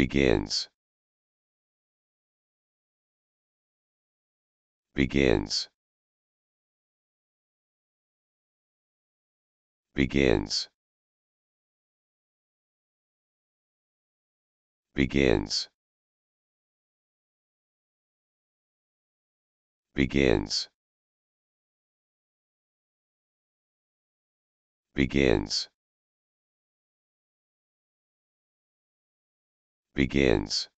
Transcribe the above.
begins begins begins begins begins begins begins.